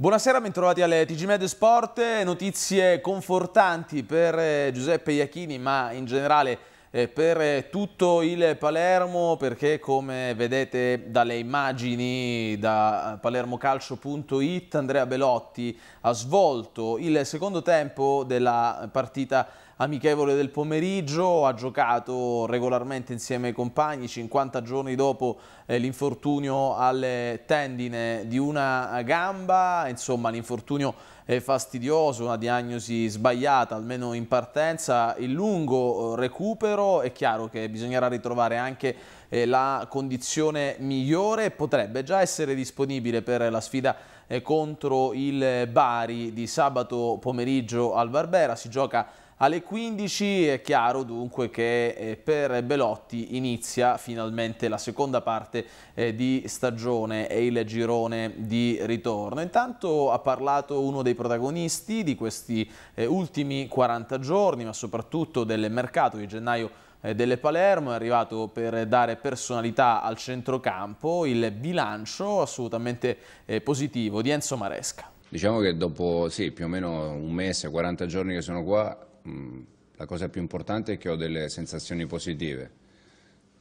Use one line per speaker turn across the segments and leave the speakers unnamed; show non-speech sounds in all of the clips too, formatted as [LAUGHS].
Buonasera, bentrovati alle TG Med Sport, notizie confortanti per eh, Giuseppe Iachini ma in generale eh, per eh, tutto il Palermo perché come vedete dalle immagini da palermocalcio.it Andrea Belotti ha svolto il secondo tempo della partita amichevole del pomeriggio, ha giocato regolarmente insieme ai compagni 50 giorni dopo eh, l'infortunio alle tendine di una gamba, insomma l'infortunio è fastidioso, una diagnosi sbagliata almeno in partenza, il lungo eh, recupero, è chiaro che bisognerà ritrovare anche eh, la condizione migliore, potrebbe già essere disponibile per la sfida eh, contro il Bari di sabato pomeriggio al Barbera, si gioca alle 15 è chiaro dunque che eh, per Belotti inizia finalmente la seconda parte eh, di stagione e il girone di ritorno. Intanto ha parlato uno dei protagonisti di questi eh, ultimi 40 giorni, ma soprattutto del mercato di gennaio delle Palermo, è arrivato per dare personalità al centrocampo, il bilancio assolutamente positivo di Enzo
Maresca. Diciamo che dopo sì, più o meno un mese, 40 giorni che sono qua, la cosa più importante è che ho delle sensazioni positive.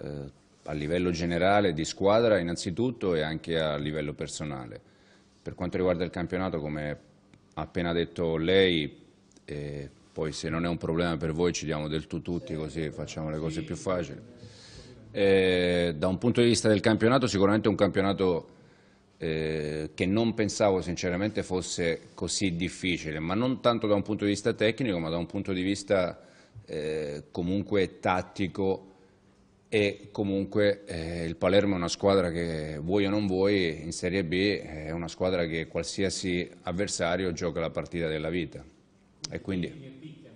Eh, a livello generale di squadra innanzitutto e anche a livello personale. Per quanto riguarda il campionato, come ha appena detto lei, eh, poi se non è un problema per voi ci diamo del tu tutti così facciamo le cose più facili. Eh, da un punto di vista del campionato sicuramente è un campionato eh, che non pensavo sinceramente fosse così difficile, ma non tanto da un punto di vista tecnico, ma da un punto di vista eh, comunque tattico e comunque eh, il Palermo è una squadra che vuoi o non vuoi in Serie B è una squadra che qualsiasi avversario gioca la partita della vita e quindi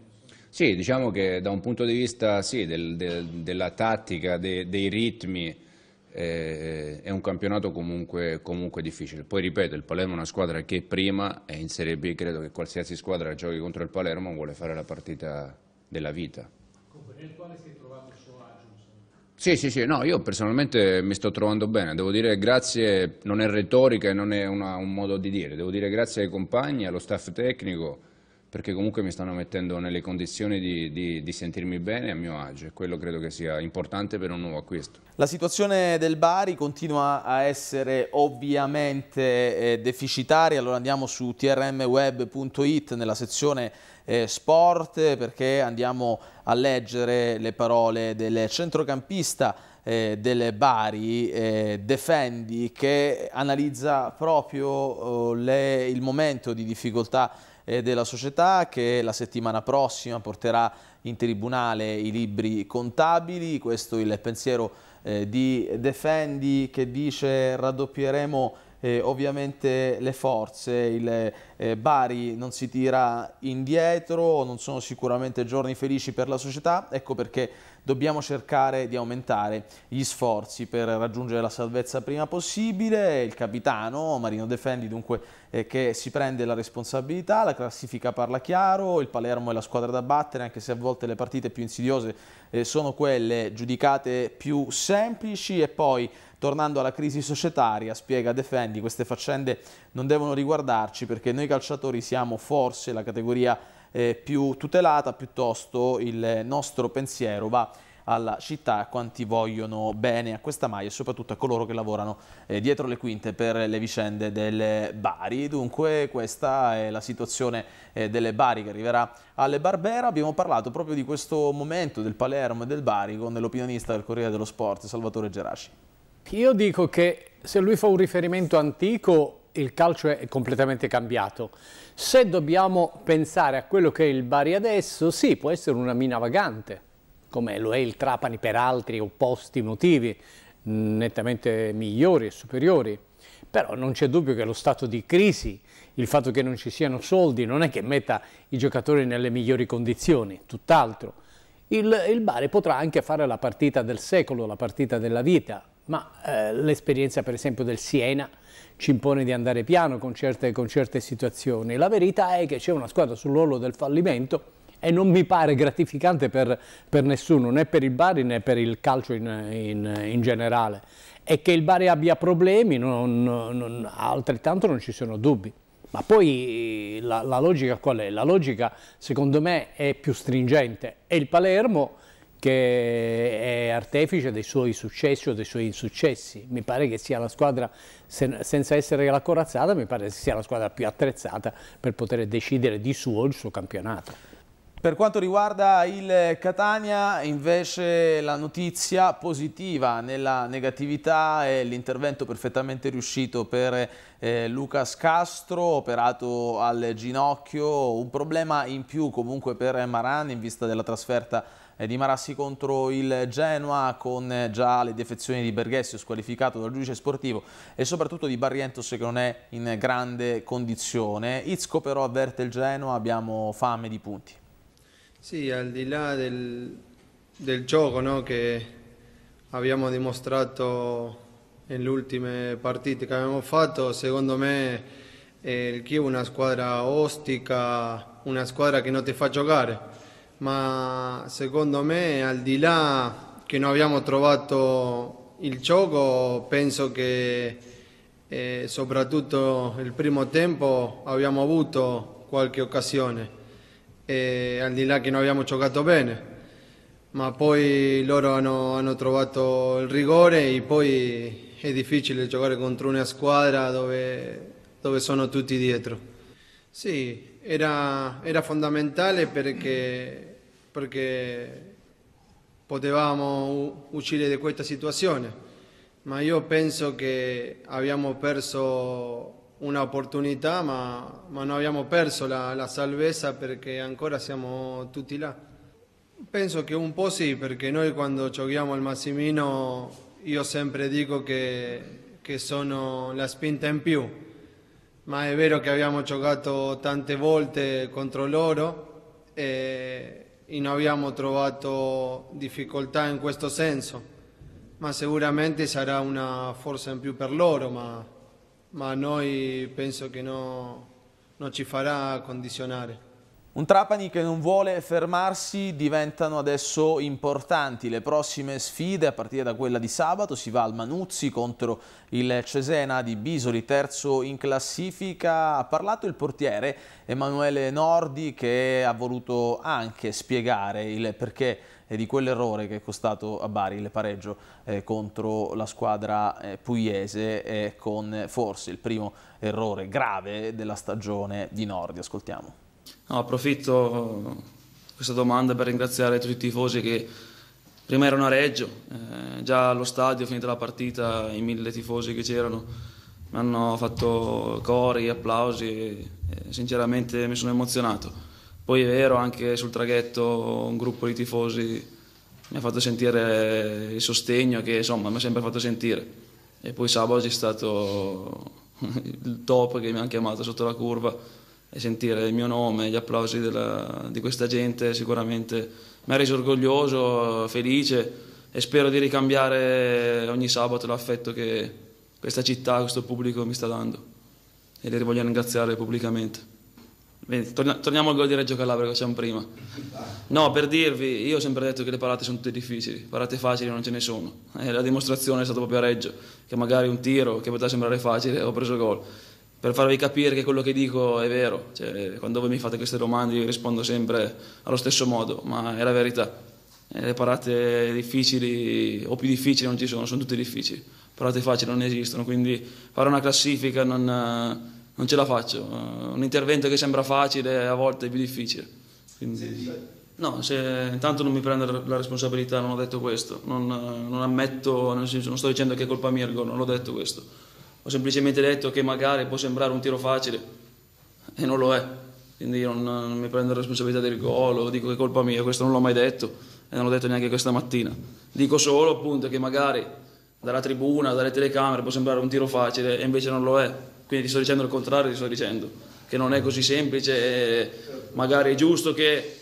sì diciamo che da un punto di vista sì, del, del, della tattica de, dei ritmi eh, è un campionato comunque, comunque, difficile. Poi ripeto, il Palermo è una squadra che prima è in Serie B, credo che qualsiasi squadra giochi contro il Palermo vuole fare la partita della vita.
Nel quale si è trovato il suo
agio? Sì, sì, sì, no, io personalmente mi sto trovando bene, devo dire grazie, non è retorica e non è una, un modo di dire, devo dire grazie ai compagni, allo staff tecnico perché comunque mi stanno mettendo nelle condizioni di, di, di sentirmi bene a mio agio e quello credo che sia importante per un nuovo acquisto. La situazione del Bari continua
a essere ovviamente eh, deficitaria, allora andiamo su trmweb.it nella sezione eh, sport perché andiamo a leggere le parole del centrocampista eh, del Bari eh, Defendi che analizza proprio eh, le, il momento di difficoltà eh, della società che la settimana prossima porterà in tribunale i libri contabili, questo il pensiero eh, di Defendi che dice raddoppieremo eh, ovviamente le forze, il eh, Bari non si tira indietro, non sono sicuramente giorni felici per la società, ecco perché dobbiamo cercare di aumentare gli sforzi per raggiungere la salvezza prima possibile, il capitano Marino Defendi dunque eh, che si prende la responsabilità, la classifica parla chiaro, il Palermo è la squadra da battere anche se a volte le partite più insidiose eh, sono quelle giudicate più semplici e poi tornando alla crisi societaria, spiega Defendi, queste faccende non devono riguardarci perché noi calciatori siamo forse la categoria eh, più tutelata, piuttosto il nostro pensiero va alla città, a quanti vogliono bene a questa maglia e soprattutto a coloro che lavorano eh, dietro le quinte per le vicende del Bari. Dunque questa è la situazione eh, delle Bari che arriverà alle Barbera. Abbiamo parlato proprio di questo momento del Palermo e del Bari con l'opinionista del Corriere dello Sport Salvatore Gerasci. Io dico che
se lui fa un riferimento antico il calcio è completamente cambiato. Se dobbiamo pensare a quello che è il Bari adesso, sì, può essere una mina vagante, come lo è il Trapani per altri opposti motivi, mm, nettamente migliori e superiori. Però non c'è dubbio che lo stato di crisi, il fatto che non ci siano soldi, non è che metta i giocatori nelle migliori condizioni, tutt'altro. Il, il Bari potrà anche fare la partita del secolo, la partita della vita, ma eh, l'esperienza per esempio del Siena ci impone di andare piano con certe, con certe situazioni. La verità è che c'è una squadra sull'orlo del fallimento e non mi pare gratificante per, per, nessuno, né per il Bari né per il calcio in, in, in generale. E che il Bari abbia problemi, non, non, altrettanto non ci sono dubbi. Ma poi eh, la, la logica qual è? La logica secondo me è più stringente e il Palermo che è artefice dei suoi successi o dei suoi insuccessi. Mi pare che sia la squadra, senza essere la corazzata, mi pare che sia la squadra più attrezzata per poter decidere di suo il suo campionato.
Per quanto riguarda il Catania, invece la notizia positiva nella negatività è l'intervento perfettamente riuscito per eh, Lucas Castro, operato al ginocchio, un problema in più comunque per Maran in vista della trasferta eh, di Marassi contro il Genoa con eh, già le defezioni di Berghessio squalificato dal giudice sportivo e soprattutto di Barrientos che non è in grande condizione. Izco però avverte il Genoa, abbiamo fame di punti.
Sì, al di là del, del gioco no, che abbiamo dimostrato nelle ultime partite che abbiamo fatto, secondo me eh, il Kiev è una squadra ostica, una squadra che non ti fa giocare, ma secondo me al di là che non abbiamo trovato il gioco, penso che eh, soprattutto il primo tempo abbiamo avuto qualche occasione e al di là che non abbiamo giocato bene, ma poi loro hanno, hanno trovato il rigore e poi è difficile giocare contro una squadra dove, dove sono tutti dietro. Sì, era, era fondamentale perché, perché potevamo uscire da questa situazione, ma io penso che abbiamo perso un'opportunità, ma, ma, non abbiamo perso la, la, salvezza perché ancora siamo tutti là. Penso che un po' sì, perché noi quando giochiamo al Massimino io sempre dico che, che sono la spinta in più, ma è vero che abbiamo giocato tante volte contro loro e, e non abbiamo trovato difficoltà in questo senso, ma sicuramente sarà una forza in più per loro. Ma ma a noi penso che no, non ci farà
condizionare. Un Trapani che non vuole fermarsi, diventano adesso importanti le prossime sfide a partire da quella di sabato, si va al Manuzzi contro il Cesena di Bisoli, terzo in classifica, ha parlato il portiere Emanuele Nordi che ha voluto anche spiegare il perché di quell'errore che è costato a Bari il pareggio eh, contro la squadra eh, pugliese eh, con forse il primo errore grave della stagione di Nordi, ascoltiamo. No, approfitto eh, questa domanda per ringraziare tutti i tifosi che
prima erano a Reggio, eh, già allo stadio, finita la partita, i mille tifosi che c'erano mi hanno fatto cori, applausi e eh, sinceramente mi sono emozionato. Poi è vero, anche sul traghetto un gruppo di tifosi mi ha fatto sentire il sostegno che insomma mi ha sempre fatto sentire. E poi sabato c'è stato [LAUGHS] il top che mi ha chiamato sotto la curva e sentire il mio nome, gli applausi della, di questa gente sicuramente mi ha reso orgoglioso, felice e spero di ricambiare ogni sabato l'affetto che questa città, questo pubblico mi sta dando e li voglio ringraziare pubblicamente. Bene, torniamo al gol di Reggio Calabria che facciamo prima. No, per dirvi, io ho sempre detto che le parate sono tutte difficili, parate facili non ce ne sono. E eh, la dimostrazione è stata proprio a Reggio, che magari un tiro che poteva sembrare facile ho preso gol per farvi capire che quello che dico è vero. Cioè, quando voi mi fate queste domande io rispondo sempre allo stesso modo, ma è la verità. Eh, le parate difficili o più difficili non ci sono, sono tutte difficili. Parate facili non esistono, quindi fare una classifica non, eh, non ce la faccio. Eh, un intervento che sembra facile a volte è più difficile. Quindi... No, se, intanto non mi prendo la responsabilità, non ho detto questo, non, non ammetto, senso, non sto dicendo che è colpa mia non ho detto questo ho semplicemente detto che magari può sembrare un tiro facile e non lo è. Quindi io non, non mi prendo la responsabilità del gol dico che è colpa mia, questo non l'ho mai detto e non l'ho detto neanche questa mattina. Dico solo appunto che magari dalla tribuna, dalle telecamere può sembrare un tiro facile e invece non lo è. Quindi ti sto dicendo il contrario, ti sto dicendo che non è così semplice e magari è giusto che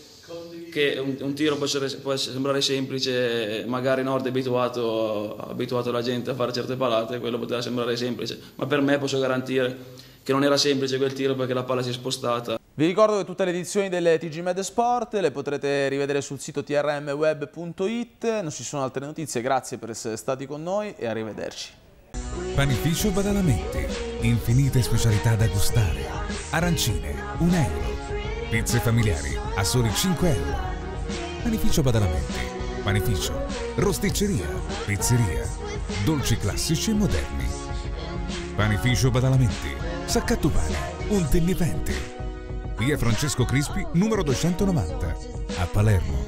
che un, un tiro può, essere, può, sembrare semplice, magari Nord è abituato, abituato la gente a fare certe palate, quello poteva sembrare
semplice, ma per me posso garantire che non era semplice quel tiro perché la palla si è spostata. Vi ricordo che tutte le edizioni delle TG Med Sport le potrete rivedere sul sito trmweb.it, non ci sono altre notizie, grazie per essere stati con noi e arrivederci.
Panificio Badalamenti, infinite specialità da gustare, arancine, un euro pizze familiari a soli 5 euro. Panificio Badalamenti, panificio, rosticceria, pizzeria, dolci classici e moderni. Panificio Badalamenti, saccatto un tennipente. Via Francesco Crispi, numero 290, a Palermo.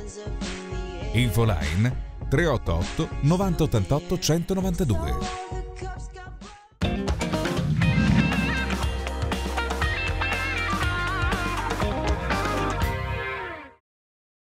Infoline 388 9088 192